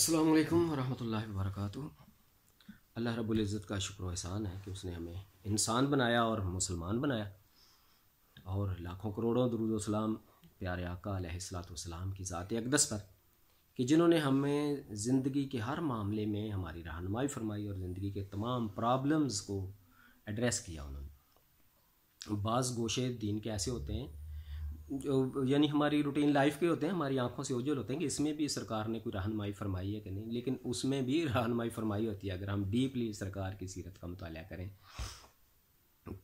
असलकम वालेकुम रहमतुल्लाहि अल्लाह रबुल्ज़त का शुक्र एहसान है कि उसने हमें इंसान बनाया और मुसलमान बनाया और लाखों करोड़ों दरुद सलाम प्यारे आका सलाम की ज़ात अकदस पर कि जिन्होंने हमें ज़िंदगी के हर मामले में हमारी रहनमाई फरमाई और ज़िंदगी के तमाम प्रॉब्लम्स को एड्रेस किया उन्होंने बाज़ गोशे दीन के ऐसे होते हैं जो यानी हमारी रूटीन लाइफ के होते हैं हमारी आंखों से उज्जवल होते हैं कि इसमें भी सरकार ने कोई रहनमाई फरमाई है कि नहीं लेकिन उसमें भी रहनमाई फरमाई होती है अगर हम डीपली सरकार की सीरत का मुताल करें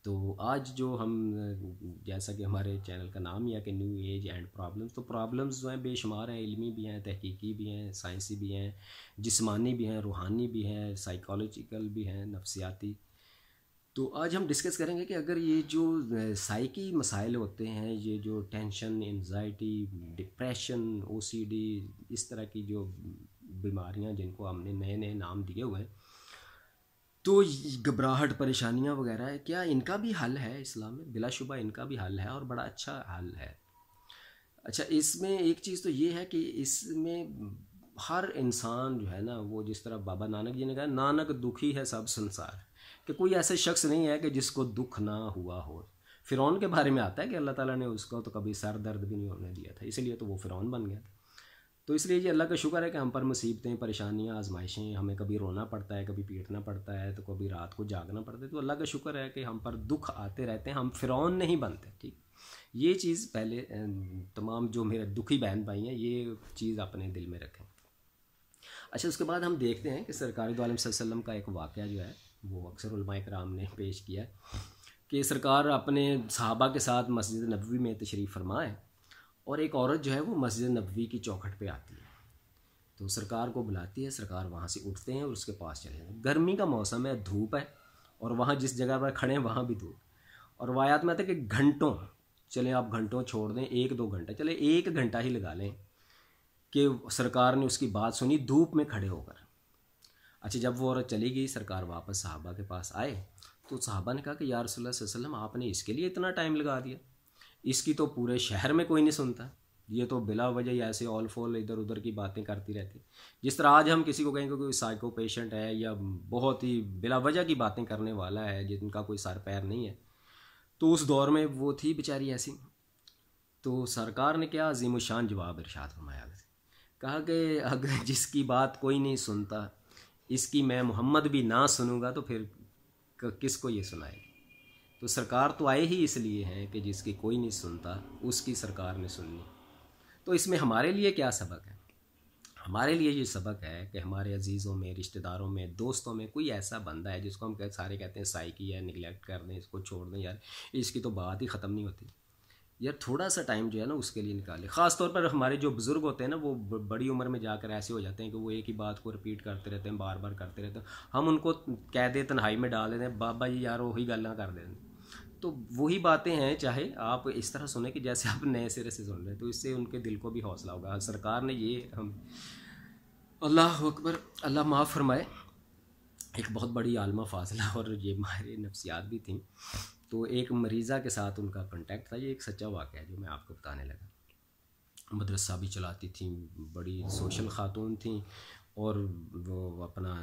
तो आज जो हम जैसा कि हमारे चैनल का नाम या है कि न्यू एज एंड प्रॉब्लम्स तो प्रॉब्लम्स जो हैं बेशुमार हैं इलमी भी हैं तहकीकी भी हैं साइंसी भी हैं जिसमानी भी हैं रूहानी भी हैं साइकोलॉजिकल भी हैं नफसियाती तो आज हम डिस्कस करेंगे कि अगर ये जो साइकी मसाइल होते हैं ये जो टेंशन एनजाइटी डिप्रेशन ओसीडी इस तरह की जो बीमारियां जिनको हमने नए नए नाम दिए हुए हैं तो घबराहट परेशानियां वगैरह क्या इनका भी हल है इस्लाम में बिलाशुबा इनका भी हल है और बड़ा अच्छा हल है अच्छा इसमें एक चीज़ तो ये है कि इसमें हर इंसान जो है ना वो जिस तरह बाबा नानक जी ने कहा नानक दुखी है सब संसार कि कोई ऐसे शख्स नहीं है कि जिसको दुख ना हुआ हो फ़िरौन के बारे में आता है कि अल्लाह ताला ने उसको तो कभी सर दर्द भी नहीं होने दिया था इसलिए तो वो फ़िरौन बन गया तो इसलिए ये अल्लाह का शुक्र है कि हम पर मुसीबतें परेशानियाँ आजमाइशें हमें कभी रोना पड़ता है कभी पीटना पड़ता है तो कभी रात को जागना पड़ता है तो अल्लाह का शुक्र है कि हम पर दुख आते रहते हैं हम फ़िरौन नहीं बनते ठीक ये चीज़ पहले तमाम जो मेरे दुखी बहन भाई हैं ये चीज़ अपने दिल में रखें अच्छा उसके बाद हम देखते हैं कि सरकारी दो आलम वसम का एक वाक़ जो है वो अक्सर कराम ने पेश किया है कि सरकार अपने सहाबा के साथ मस्जिद नबवी में तशरीफ़ फरमाए और एक औरत जो है वो मस्जिद नबवी की चौखट पे आती है तो सरकार को बुलाती है सरकार वहाँ से उठते हैं और उसके पास चले जाते हैं गर्मी का मौसम है धूप है और वहाँ जिस जगह पर खड़े हैं वहाँ भी धूप और वायात में आता है कि घंटों चले आप घंटों छोड़ दें एक दो घंटा चले एक घंटा ही लगा लें कि सरकार ने उसकी बात सुनी धूप में खड़े होकर अच्छा जब वो औरत चली गई सरकार वापस साहबा के पास आए तो साहबा ने कहा कि यार वसल्लम आपने इसके लिए इतना टाइम लगा दिया इसकी तो पूरे शहर में कोई नहीं सुनता ये तो बिला वजह ऐसे ऑल फॉल इधर उधर की बातें करती रहती जिस तरह आज हम किसी को कहेंगे कोई साइको पेशेंट है या बहुत ही बिला वजह की बातें करने वाला है जिनका कोई सर पैर नहीं है तो उस दौर में वो थी बेचारी ऐसी तो सरकार ने क्या अजीम शान जवाब इरशाद फरमाया कहा कि अगर जिसकी बात कोई नहीं सुनता इसकी मैं मोहम्मद भी ना सुनूंगा तो फिर किस को ये सुनाएगी तो सरकार तो आए ही इसलिए हैं कि जिसकी कोई नहीं सुनता उसकी सरकार ने सुननी तो इसमें हमारे लिए क्या सबक है हमारे लिए ये सबक है कि हमारे अजीज़ों में रिश्तेदारों में दोस्तों में कोई ऐसा बंदा है जिसको हम कह, सारे कहते हैं साइकी है निगलेक्ट कर दें इसको छोड़ दें यार इसकी तो बात ही ख़त्म नहीं होती या थोड़ा सा टाइम जो है ना उसके लिए निकाले ख़ास तौर पर हमारे जो बुज़ुर्ग होते हैं ना वो बड़ी उम्र में जाकर ऐसे हो जाते हैं कि वो एक ही बात को रिपीट करते रहते हैं बार बार करते रहते हैं हम उनको कैदे तन्हाई में डाल देते हैं बाबा जी यार वही गल कर दे तो वही बातें हैं चाहे आप इस तरह सुने कि जैसे आप नए सिरे से सुन रहे हैं तो इससे उनके दिल को भी हौसला होगा सरकार ने ये हम अल्लाह अकबर अल्लाह माफ़ फरमाए एक बहुत बड़ी आलमा फासला और ये माहिर नफ्सियात भी थी तो एक मरीज़ा के साथ उनका कांटेक्ट था ये एक सच्चा वाक़ है जो मैं आपको बताने लगा मदरसा भी चलाती थी बड़ी सोशल ख़ातून थी और वो अपना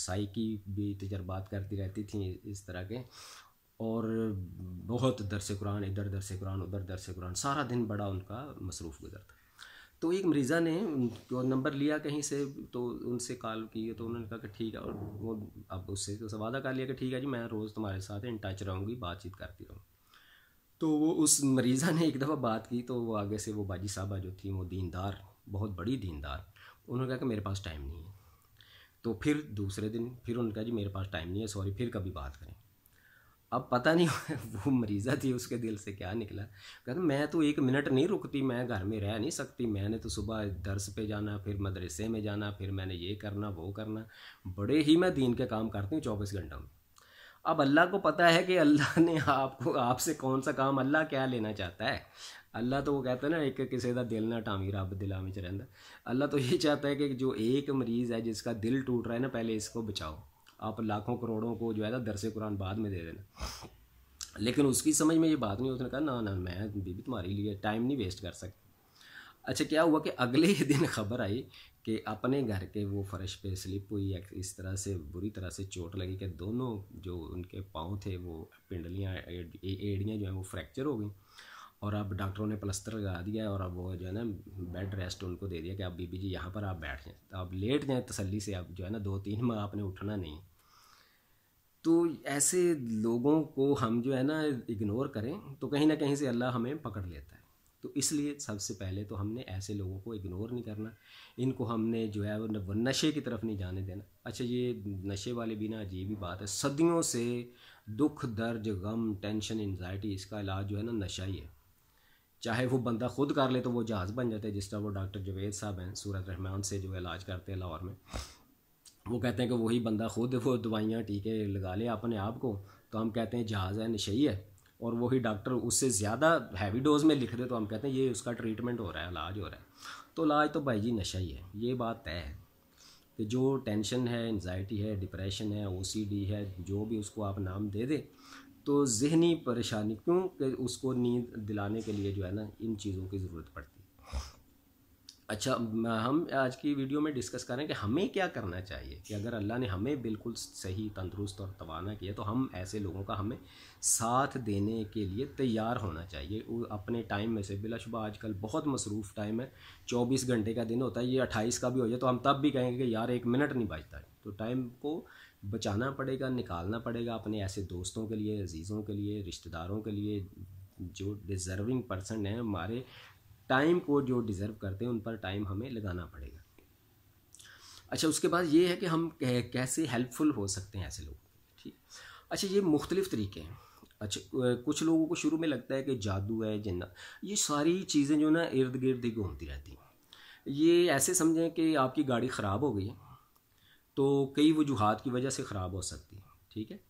साई की भी तजर्बात करती रहती थी इस तरह के और बहुत दरस कुरान इधर दरस कुरान उधर दरस कुरान सारा दिन बड़ा उनका मसरूफ़ गुजरता तो एक मरीज़ा ने जो नंबर लिया कहीं से तो उनसे कॉल की तो उन्होंने कहा कि ठीक है और वो अब उससे तो वादा कर लिया कि ठीक है जी मैं रोज़ तुम्हारे साथ इन टच रहूँगी बातचीत करती रहूँगी तो वो उस मरीज़ा ने एक दफ़ा बात की तो वो आगे से वो बाजी साहबा जो थी वो दीनदार बहुत बड़ी दीनदार उन्होंने कहा कि मेरे पास टाइम नहीं है तो फिर दूसरे दिन फिर उन्होंने कहा जी मेरे पास टाइम नहीं है सॉरी फिर कभी बात करें अब पता नहीं वो मरीज़ा थी उसके दिल से क्या निकला कहते मैं तो एक मिनट नहीं रुकती मैं घर में रह नहीं सकती मैंने तो सुबह दर्स पे जाना फिर मदरसे में जाना फिर मैंने ये करना वो करना बड़े ही मैं दीन के काम करती हूँ चौबीस घंटों में अब अल्लाह को पता है कि अल्लाह ने आपको आपसे कौन सा काम अल्लाह क्या लेना चाहता है अल्लाह तो वो कहते हैं ना एक किसी का दिल ना टामी रब दिला में रहता अल्लाह तो ये चाहता है कि जो एक मरीज़ है जिसका दिल टूट रहा है ना पहले इसको बचाओ आप लाखों करोड़ों को जो है ना दरसे कुरान बाद में दे देना लेकिन उसकी समझ में ये बात नहीं उसने कहा ना ना मैं बीबी तुम्हारे लिए टाइम नहीं वेस्ट कर सकता अच्छा क्या हुआ कि अगले ही दिन खबर आई कि अपने घर के वो फर्श पे स्लिप हुई इस तरह से बुरी तरह से चोट लगी कि दोनों जो उनके पाँव थे वो पिंडलियाँ एड़ियाँ जो हैं वो फ्रैक्चर हो गई और अब डॉक्टरों ने प्लस्तर लगा दिया और अब वो जो है ना बेड रेस्ट उनको दे दिया कि आप बीबी जी यहाँ पर आप बैठ जाएँ तो आप लेट जाएँ तसली से आप जो है ना दो तीन माह आपने उठना नहीं तो ऐसे लोगों को हम जो है ना इग्नोर करें तो कहीं ना कहीं से अल्लाह हमें पकड़ लेता है तो इसलिए सबसे पहले तो हमने ऐसे लोगों को इग्नोर नहीं करना इनको हमने जो है वो नशे की तरफ नहीं जाने देना अच्छा ये नशे वाले बिना अजीब ही बात है सदियों से दुख दर्द गम टेंशन एनजाइटी इसका इलाज जो है ना नशा ही है चाहे वो बंदा खुद कर ले तो वो जहाज़ बन जाता है जिस तरह वो डॉक्टर जवेद साहब हैं सूरत रहमान से जो इलाज करते हैं लाहौर में वो कहते हैं कि वही बंदा खुद वो दवाइयाँ टीके लगा ले अपने आप को तो हम कहते हैं जहाज़ है नशे है और वही डॉक्टर उससे ज़्यादा हैवी डोज में लिख दे तो हम कहते हैं ये उसका ट्रीटमेंट हो रहा है इलाज हो रहा है तो इलाज तो भाई जी नशा ही है ये बात तय है कि जो टेंशन है एनजाइटी है डिप्रेशन है ओ है जो भी उसको आप नाम दे दें तो जहनी परेशानी क्योंकि उसको नींद दिलाने के लिए जो है ना इन चीज़ों की ज़रूरत पड़ती है अच्छा हम आज की वीडियो में डिस्कस करें कि हमें क्या करना चाहिए कि अगर अल्लाह ने हमें बिल्कुल सही तंदुरुस्त और तवाना किया तो हम ऐसे लोगों का हमें साथ देने के लिए तैयार होना चाहिए अपने टाइम में से बिलाशुबा आजकल बहुत मसरूफ़ टाइम है चौबीस घंटे का दिन होता है ये अट्ठाईस का भी हो जाए तो हम तब भी कहेंगे कि यार एक मिनट नहीं बचता है तो टाइम को बचाना पड़ेगा निकालना पड़ेगा अपने ऐसे दोस्तों के लिए अजीज़ों के लिए रिश्तेदारों के लिए जो डिज़र्विंग पर्सन हैं हमारे टाइम को जो डिज़र्व करते हैं उन पर टाइम हमें लगाना पड़ेगा अच्छा उसके बाद ये है कि हम कैसे हेल्पफुल हो सकते हैं ऐसे लोग ठीक अच्छा ये मुख्तलिफ तरीके हैं अच्छा कुछ लोगों को शुरू में लगता है कि जादू है जन्ना ये सारी चीज़ें जो ना इर्द गिर्द ही घूमती रहती हैं ये ऐसे समझें कि आपकी गाड़ी ख़राब हो गई है तो कई वजूहत की वजह से ख़राब हो सकती है ठीक है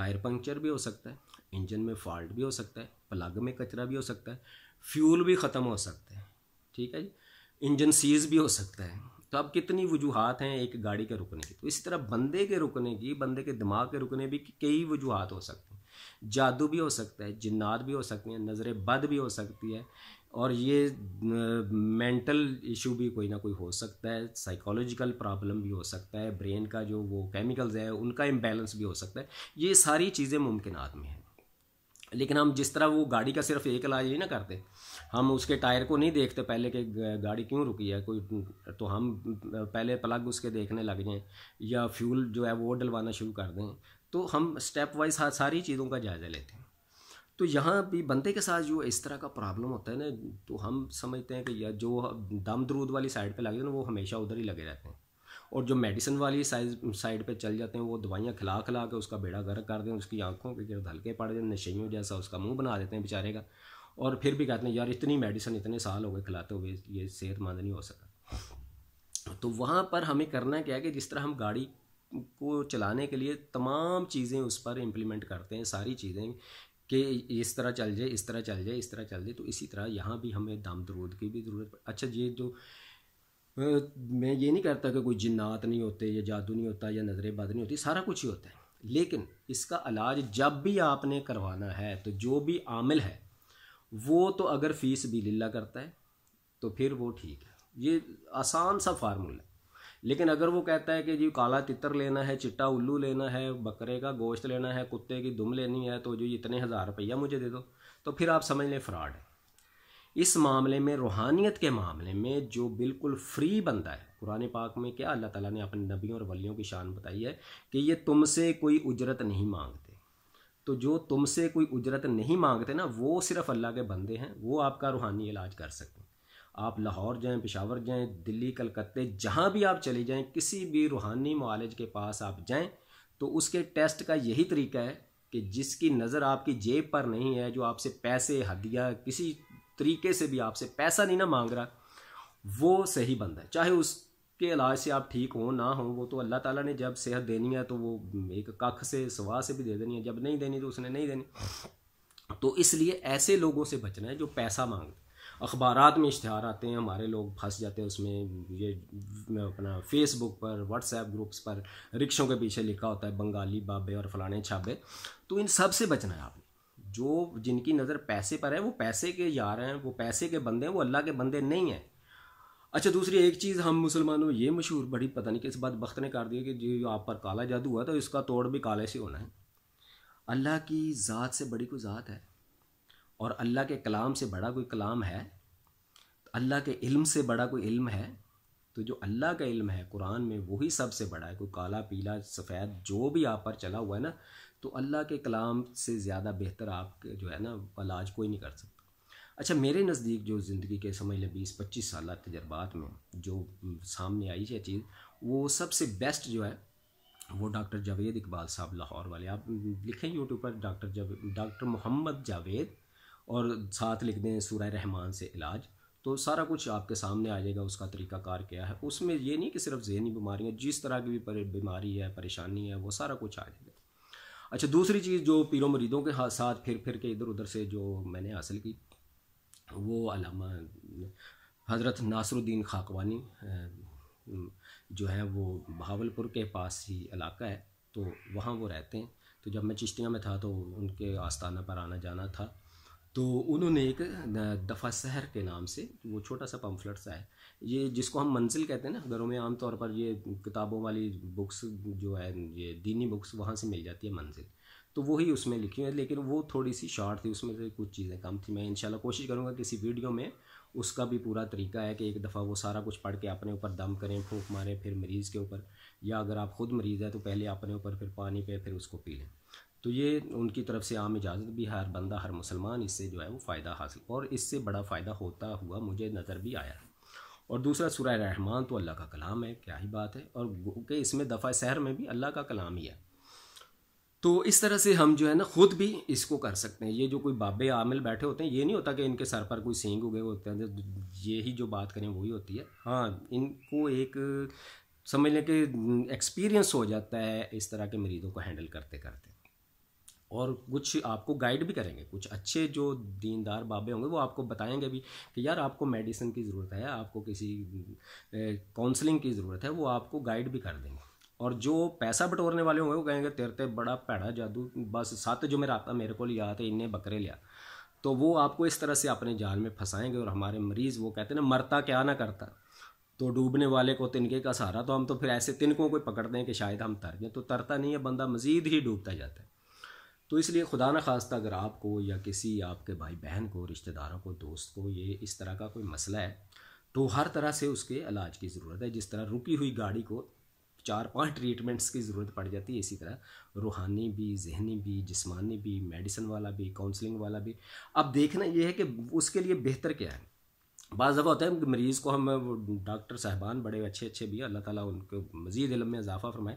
टायर पंक्चर भी हो सकता है इंजन में फॉल्ट भी हो सकता है प्लग में कचरा भी हो सकता है फ्यूल भी ख़त्म हो सकता है ठीक है जी इंजन सीज भी हो सकता है तो अब कितनी वजूहत हैं एक गाड़ी के रुकने की तो इसी तरह बंदे के रुकने की बंदे के दिमाग के रुकने भी कई वजूहत हो सकती हैं जादू भी हो सकता है जिन्नात भी हो सकते हैं नज़र बद भी हो सकती है और ये मेंटल इशू भी कोई ना कोई हो सकता है साइकोलॉजिकल प्रॉब्लम भी हो सकता है ब्रेन का जो वो केमिकल्स है उनका इम्बेलेंस भी हो सकता है ये सारी चीज़ें मुमकिन में है लेकिन हम जिस तरह वो गाड़ी का सिर्फ एक इलाज ही ना करते हम उसके टायर को नहीं देखते पहले कि गाड़ी क्यों रुकी है कोई तो हम पहले प्लग उसके देखने लग जाएँ या फ्यूल जो है वो डलवाना शुरू कर दें तो हम स्टेप वाइज हाँ सारी चीज़ों का जायज़ा लेते हैं तो यहाँ भी बंदे के साथ जो इस तरह का प्रॉब्लम होता है ना तो हम समझते हैं कि जो दम दरूद वाली साइड पे लगे ना वो हमेशा उधर ही लगे रहते हैं और जो मेडिसिन वाली साइज साइड पे चल जाते हैं वो दवाइयाँ खिला खिला के उसका बेड़ा गर्क कर दें उसकी आंखों के गिरद हल्के पड़ जाए नशइयों जैसा उसका मुंह बना देते हैं बेचारे का और फिर भी कहते हैं यार इतनी मेडिसिन इतने साल हो गए खिलाते हुए ये सेहतमंद नहीं हो सका तो वहाँ पर हमें करना क्या है कि जिस तरह हम गाड़ी को चलाने के लिए तमाम चीज़ें उस पर इम्प्लीमेंट करते हैं सारी चीज़ें कि इस तरह चल जाए इस तरह चल जाए इस तरह चल जाए तो इसी तरह यहाँ भी हमें दाम दरूद की भी ज़रूरत अच्छा ये जो मैं ये नहीं करता कि कोई जिन्नात नहीं होते या जादू नहीं होता या नज़रें बद नहीं होती सारा कुछ ही होता है लेकिन इसका इलाज जब भी आपने करवाना है तो जो भी आमिल है वो तो अगर फीस भी लीला करता है तो फिर वो ठीक है ये आसान सा फार्मूला है लेकिन अगर वो कहता है कि जी काला तितर लेना है चिट्टा उल्लू लेना है बकरे का गोश्त लेना है कुत्ते की दुम लेनी है तो जो इतने हज़ार रुपया मुझे दे दो तो फिर आप समझ लें फ्रॉड है इस मामले में रूहानियत के मामले में जो बिल्कुल फ्री बंदा है कुरान पाक में क्या अल्लाह ताला ने अपने नबियों और वलियों की शान बताई है कि ये तुमसे कोई उजरत नहीं मांगते तो जो तुमसे कोई उजरत नहीं मांगते ना वो सिर्फ अल्लाह के बंदे हैं वो आपका रूहानी इलाज कर सकते हैं आप लाहौर जाएं पिशावर जाएं दिल्ली कलकत्ते जहाँ भी आप चले जाएँ किसी भी रूहानी मालज के पास आप जाएँ तो उसके टेस्ट का यही तरीका है कि जिसकी नज़र आपकी जेब पर नहीं है जो आपसे पैसे हदिया किसी तरीके से भी आपसे पैसा नहीं ना मांग रहा वो सही बंदा है चाहे उसके इलाज से आप ठीक हो ना हो वो तो अल्लाह ताला ने जब सेहत देनी है तो वो एक कख से सवा से भी दे देनी है जब नहीं देनी तो उसने नहीं देनी तो इसलिए ऐसे लोगों से बचना है जो पैसा मांगते अखबार में इश्तहार आते हैं हमारे लोग फंस जाते हैं उसमें ये अपना फेसबुक पर व्हाट्सएप ग्रुप्स पर रिक्शों के पीछे लिखा होता है बंगाली बाबे और फलाने छाबे तो इन सब से बचना है आपने जो जिनकी नज़र पैसे पर है वो पैसे के यार हैं वो पैसे के बंदे हैं वो अल्लाह के बंदे नहीं हैं अच्छा दूसरी एक चीज़ हम मुसलमानों में ये मशहूर बड़ी पता नहीं किस बात बख्त ने कर दिया कि जो आप पर काला जादू हुआ तो इसका तोड़ भी काले से होना है अल्लाह की ज़ात से बड़ी कोई ज़ात है और अल्लाह के कलाम से बड़ा कोई कलाम है अल्लाह के इल्म से बड़ा कोई इल्म है तो जो अल्लाह का इल्म है कुरान में वही सबसे बड़ा है कोई काला पीला सफ़ेद जो भी आप पर चला हुआ है ना तो अल्लाह के कलाम से ज़्यादा बेहतर आप जो है ना इलाज कोई नहीं कर सकता अच्छा मेरे नज़दीक जो ज़िंदगी के समझ लें बीस पच्चीस साल तजर्बात में जो सामने आई है चीज़ वो सबसे बेस्ट जो है वो डॉक्टर जावेद इकबाल साहब लाहौर वाले आप लिखें यूट्यूब पर डॉक्टर जावेद डॉक्टर मोहम्मद जावेद और साथ लिख दें सूर्य रहमान से इलाज तो सारा कुछ आपके सामने आ जाएगा उसका तरीकाकार क्या है उसमें ये नहीं कि सिर्फ जहनी बीमारियाँ जिस तरह की भी बीमारी है परेशानी है वो सारा कुछ आ जाएगा अच्छा दूसरी चीज़ जो पीरो मरीदों के साथ फिर फिर के इधर उधर से जो मैंने हासिल की वो अलामा हज़रत नासरुद्दीन खाकवानी जो है वो भावलपुर के पास ही इलाका है तो वहाँ वो रहते हैं तो जब मैं चिश्तियाँ में था तो उनके आस्थाना पर आना जाना था तो उन्होंने एक दफ़ा शहर के नाम से वो छोटा सा पम्फलेट सा है ये जिसको हम मंजिल कहते हैं ना घरों में आमतौर पर ये किताबों वाली बुक्स जो है ये दीनी बुक्स वहाँ से मिल जाती है मंजिल तो वही उसमें लिखी है लेकिन वो थोड़ी सी शॉर्ट थी उसमें से कुछ चीज़ें कम थी मैं इंशाल्लाह कोशिश करूँगा किसी वीडियो में उसका भी पूरा तरीका है कि एक दफ़ा वो सारा कुछ पढ़ के अपने ऊपर दम करें फूक मारें फिर मरीज़ के ऊपर या अगर आप ख़ुद मरीज़ है तो पहले अपने ऊपर फिर पानी पे फिर उसको पी लें तो ये उनकी तरफ से आम इजाज़त भी हर बंदा हर मुसलमान इससे जो है वो फ़ायदा हासिल और इससे बड़ा फ़ायदा होता हुआ मुझे नज़र भी आया और दूसरा सुरह रहमान तो अल्लाह का कलाम है क्या ही बात है और के इसमें दफ़ा शहर में भी अल्लाह का कलाम ही है तो इस तरह से हम जो है ना ख़ुद भी इसको कर सकते हैं ये जो कोई बाबे आमिल बैठे होते हैं ये नहीं होता कि इनके सर पर कोई सेंग उगे होते हैं ये ही जो बात करें वही होती है हाँ इनको एक समझ लें कि एक्सपीरियंस हम्म, हो जाता है इस तरह के मरीज़ों को हैंडल करते करते और कुछ आपको गाइड भी करेंगे कुछ अच्छे जो दीनदार बाबे होंगे वो आपको बताएंगे भी कि यार आपको मेडिसिन की ज़रूरत है आपको किसी काउंसलिंग की ज़रूरत है वो आपको गाइड भी कर देंगे और जो पैसा बटोरने वाले होंगे वो कहेंगे तेरते बड़ा भैड़ा जादू बस सात जो मेरा आता मेरे को लिया था इनने बकरे लिया तो वो आपको इस तरह से अपने जाल में फंसाएंगे और हमारे मरीज़ वो कहते हैं ना मरता क्या ना करता तो डूबने वाले को तिनके का सहारा तो हम तो फिर ऐसे तिनकों को पकड़ते हैं कि शायद हम तर गए तो तरता नहीं है बंदा मज़ीद ही डूबता जाता है तो इसलिए खुदा न खास्ता अगर आपको या किसी आपके भाई बहन को रिश्तेदारों को दोस्त को ये इस तरह का कोई मसला है तो हर तरह से उसके इलाज की ज़रूरत है जिस तरह रुकी हुई गाड़ी को चार पांच ट्रीटमेंट्स की ज़रूरत पड़ जाती है इसी तरह रूहानी भी जहनी भी जिसमानी भी मेडिसिन वाला भी काउंसलिंग वाला भी अब देखना यह है कि उसके लिए बेहतर क्या है बज़ दफ़ा होता है मरीज़ को हम डॉक्टर साहबान बड़े अच्छे अच्छे भी अल्लाह ताला उनको मज़ीद इलम में इजाफ़ा फरमाए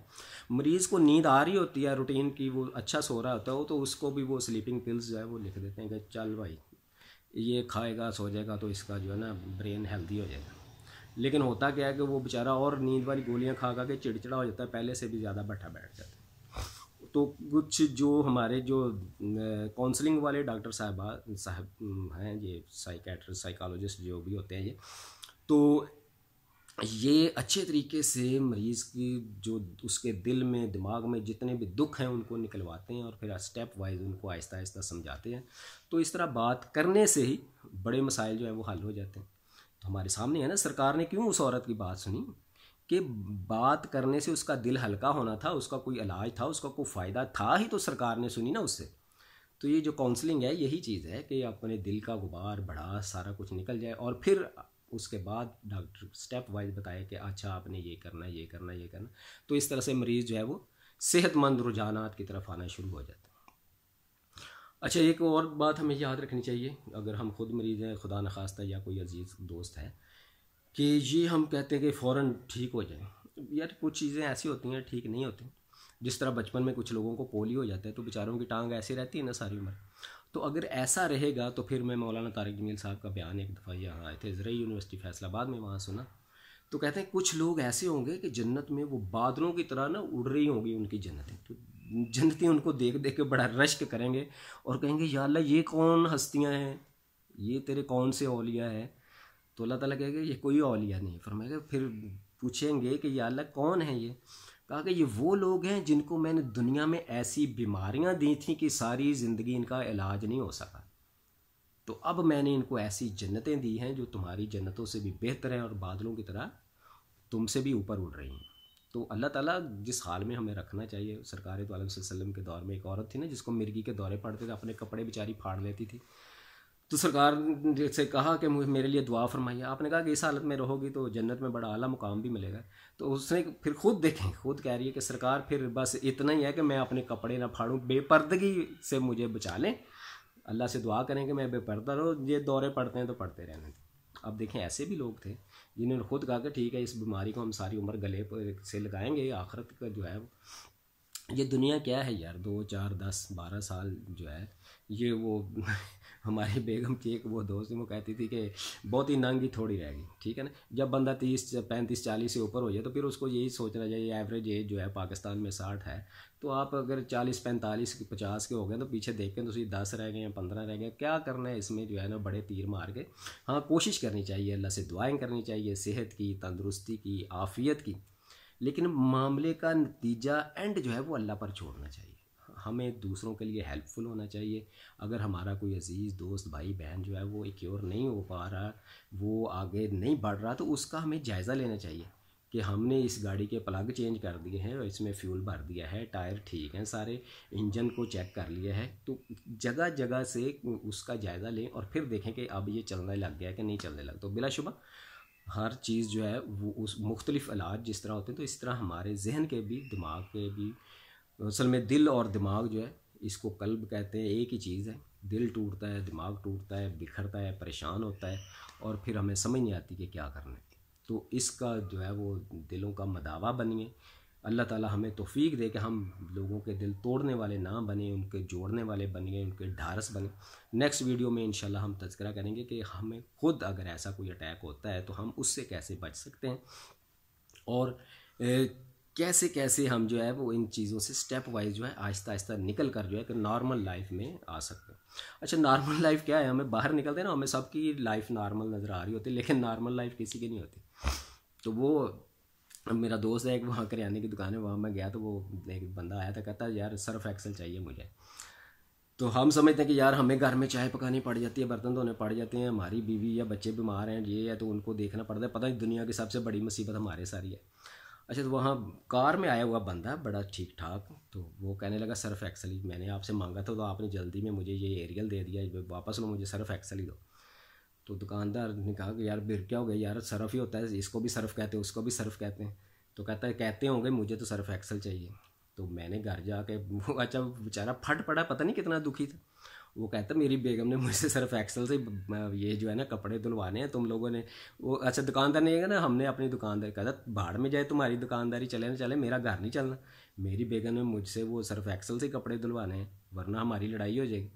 मरीज़ को नींद आ रही होती है रूटीन की वो अच्छा सो रहा होता है तो उसको भी वो स्लीपिंग पिल्स जो है वो लिख देते हैं कि चल भाई ये खाएगा सो जाएगा तो इसका जो है ना ब्रेन हेल्दी हो जाएगा लेकिन होता क्या है कि वो बेचारा और नींद वाली गोलियाँ खा खा के चिड़चिड़ा हो जाता है पहले से भी ज़्यादा बैठा बैठ जाता है तो कुछ जो हमारे जो काउंसलिंग वाले डॉक्टर साहबा साहब हैं ये साइकेट्रिस्ट साइकोलॉजिस्ट जो भी होते हैं ये तो ये अच्छे तरीके से मरीज़ की जो उसके दिल में दिमाग में जितने भी दुख हैं उनको निकलवाते हैं और फिर स्टेप वाइज उनको आहिस्ता आहिस्ता समझाते हैं तो इस तरह बात करने से ही बड़े मसाइल जो हैं वो हल हो जाते हैं तो हमारे सामने है ना सरकार ने क्यों उस औरत की बात सुनी कि बात करने से उसका दिल हल्का होना था उसका कोई इलाज था उसका कोई फ़ायदा था ही तो सरकार ने सुनी ना उससे तो ये जो काउंसलिंग है यही चीज़ है कि अपने दिल का गुबार बढ़ा सारा कुछ निकल जाए और फिर उसके बाद डॉक्टर स्टेप वाइज बताए कि अच्छा आपने ये करना ये करना ये करना तो इस तरह से मरीज़ जो है वो सेहतमंद रुझाना की तरफ आना शुरू हो जाता है अच्छा एक और बात हमें याद रखनी चाहिए अगर हम खुद मरीज़ हैं खुदा नखास्ता या कोई अजीज़ दोस्त है कि ये हम कहते हैं कि फ़ौर ठीक हो जाए यार कुछ चीज़ें ऐसी होती हैं ठीक नहीं होती जिस तरह बचपन में कुछ लोगों को पोलियो हो जाता है तो बेचारों की टांग ऐसी रहती है ना सारी उम्र तो अगर ऐसा रहेगा तो फिर मैं मौलाना तारिक जमील साहब का बयान एक दफ़ा यहाँ आए थे ज़रिए यूनिवर्सिटी फैसलाबाद में वहाँ सुना तो कहते हैं कुछ लोग ऐसे होंगे कि जन्नत में वो बादलों की तरह ना उड़ रही होंगी उनकी जन्नतें तो जन्नतें उनको देख देख के बड़ा रश्क करेंगे और कहेंगे या अल्लाह ये कौन हस्तियाँ हैं ये तेरे कौन से अलिया हैं तो अल्लाह ताला कहेगा ये कोई औलिया नहीं फरमाएगा फिर पूछेंगे कि ये अल्लाह कौन है ये कहा कि ये वो लोग हैं जिनको मैंने दुनिया में ऐसी बीमारियां दी थी कि सारी ज़िंदगी इनका इलाज नहीं हो सका तो अब मैंने इनको ऐसी जन्नतें दी हैं जो तुम्हारी जन्नतों से भी बेहतर हैं और बादलों की तरह तुमसे भी ऊपर उड़ रही हैं तो अल्लाह ताला जिस हाल में हमें रखना चाहिए सरकार तो वसल्लम के दौर में एक औरत थी ना जिसको मिर्गी के दौरे पड़ते थे अपने कपड़े बेचारी फाड़ लेती थी तो सरकार से कहा कि मेरे लिए दुआ फरमाइए आपने कहा कि इस हालत में रहोगी तो जन्नत में बड़ा आला मुकाम भी मिलेगा तो उसने फिर खुद देखें खुद कह रही है कि सरकार फिर बस इतना ही है कि मैं अपने कपड़े ना फाड़ूँ बेपर्दगी से मुझे बचा लें अल्लाह से दुआ करें कि मैं बेपर्दा रहूँ ये दौरे पड़ते हैं तो पढ़ते रहने दें अब देखें ऐसे भी लोग थे जिन्होंने खुद कहा कि ठीक है इस बीमारी को हम सारी उम्र गले पर से लगाएंगे आखरत का जो है ये दुनिया क्या है यार दो चार दस बारह साल जो है ये वो हमारी बेगम की एक वो दोस्त वो कहती थी कि बहुत ही नंगी थोड़ी रहेगी ठीक है ना जब बंदा तीस पैंतीस चालीस से ऊपर हो जाए तो फिर उसको यही सोचना चाहिए एवरेज एज जो है पाकिस्तान में साठ है तो आप अगर चालीस पैंतालीस पचास के हो गए तो पीछे देखें तो उसी दस रह गए या पंद्रह रह गए क्या करना है इसमें जो है ना बड़े तीर मार के हाँ कोशिश करनी चाहिए अल्लाह से दुआएं करनी चाहिए सेहत की तंदुरुस्ती की आफियत की लेकिन मामले का नतीजा एंड जो है वो अल्लाह पर छोड़ना चाहिए हमें दूसरों के लिए हेल्पफुल होना चाहिए अगर हमारा कोई अजीज़ दोस्त भाई बहन जो है वो एक्योर नहीं हो पा रहा वो आगे नहीं बढ़ रहा तो उसका हमें जायज़ा लेना चाहिए कि हमने इस गाड़ी के प्लग चेंज कर दिए हैं और इसमें फ्यूल भर दिया है टायर ठीक हैं सारे इंजन को चेक कर लिया है तो जगह जगह से उसका जायज़ा लें और फिर देखें कि अब ये चलने लग गया कि नहीं चलने लग तो बिलाशुबा हर चीज़ जो है वो उस मुख्तलिफ इलाज जिस तरह होते हैं तो इस तरह हमारे जहन के भी दिमाग के भी असल में दिल और दिमाग जो है इसको कल्ब कहते हैं एक ही चीज़ है दिल टूटता है दिमाग टूटता है बिखरता है परेशान होता है और फिर हमें समझ नहीं आती कि क्या करना है तो इसका जो है वो दिलों का मदावा बनिए अल्लाह ताला हमें तोफ़ी दे कि हम लोगों के दिल तोड़ने वाले ना बने उनके जोड़ने वाले गए उनके ढारस बने नेक्स्ट वीडियो में इंशाल्लाह हम तस्करा करेंगे कि हमें खुद अगर ऐसा कोई अटैक होता है तो हम उससे कैसे बच सकते हैं और कैसे कैसे हम जो है वो इन चीज़ों से स्टेप वाइज जो है आहिस्ता आहिस्ता निकल कर जो है कि नॉर्मल लाइफ में आ सकते हैं अच्छा नॉर्मल लाइफ क्या है हमें बाहर निकलते हैं ना हमें सबकी लाइफ नॉर्मल नज़र आ रही होती है लेकिन नॉर्मल लाइफ किसी की नहीं होती तो वो मेरा दोस्त है एक वहाँ करियाने की दुकान है वहाँ मैं गया तो वो एक बंदा आया था कहता यार सर्फ एक्सल चाहिए मुझे तो हम समझते हैं कि यार हमें घर में चाय पकानी पड़ जाती है बर्तन धोने पड़ जाते हैं हमारी बीवी या बच्चे बीमार हैं ये है तो उनको देखना पड़ता है पता नहीं दुनिया की सबसे बड़ी मुसीबत हमारे सारी है अच्छा तो वहाँ कार में आया हुआ बंदा बड़ा ठीक ठाक तो वो कहने लगा सर्फ एक्सल ही मैंने आपसे मांगा था तो आपने जल्दी में मुझे ये एरियल दे दिया वापस लो मुझे सर्फ एक्सल ही दो तो दुकानदार ने कहा कि यार फिर क्या हो गया यार सर्फ ही होता है इसको भी सर्फ कहते हैं उसको भी सर्फ कहते हैं तो कहता है कहते होंगे मुझे तो सर्फ एक्सल चाहिए तो मैंने घर जाके वो अच्छा बेचारा फट पड़ा पता नहीं कितना दुखी था वो कहता मेरी बेगम ने मुझसे सिर्फ एक्सल से ये जो है ना कपड़े धुलवाने हैं तुम लोगों ने वो अच्छा दुकानदार नहीं है ना हमने अपनी दुकानदार कहता भाड़ में जाए तुम्हारी दुकानदारी चले ना चले मेरा घर नहीं चलना मेरी बेगम ने मुझसे वो सिर्फ एक्सल से कपड़े धुलवाने हैं वरना हमारी लड़ाई हो जाएगी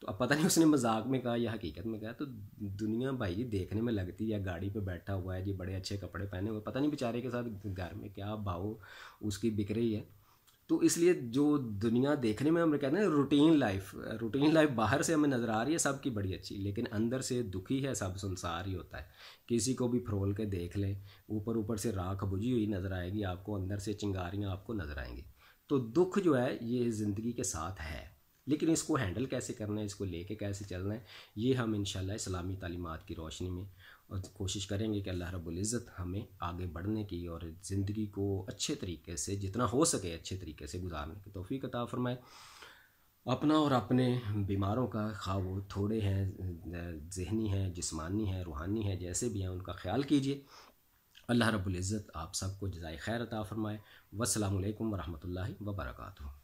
तो अब पता नहीं उसने मजाक में कहा या हकीकत में कहा तो दुनिया भाई जी देखने में लगती है गाड़ी पे बैठा हुआ है जी बड़े अच्छे कपड़े पहने हुए पता नहीं बेचारे के साथ घर में क्या भाव उसकी बिक रही है तो इसलिए जो दुनिया देखने में हम कहते हैं रूटीन लाइफ रूटीन लाइफ बाहर से हमें नज़र आ रही है सब की बड़ी अच्छी लेकिन अंदर से दुखी है सब संसार ही होता है किसी को भी फ्रोल के देख लें ऊपर ऊपर से राख बुझी हुई नज़र आएगी आपको अंदर से चिंगारियाँ आपको नज़र आएंगी तो दुख जो है ये ज़िंदगी के साथ है लेकिन इसको हैंडल कैसे करना है इसको लेके कैसे चलना है ये हम इन इस्लामी तालीमत की रोशनी में और कोशिश करेंगे कि अल्लाह रब्बुल इज़्ज़त हमें आगे बढ़ने की और ज़िंदगी को अच्छे तरीके से जितना हो सके अच्छे तरीके से गुजारने की तोफ़ी अता फ़रमाए अपना और अपने बीमारों का खा वो थोड़े हैं जहनी हैं जिस्मानी हैं रूहानी हैं जैसे भी हैं उनका ख्याल कीजिए अल्लाह रब्बुल इज़्ज़त आप सबको जजाय खैर अता फ़रमाए वसलम वरहमल वर्का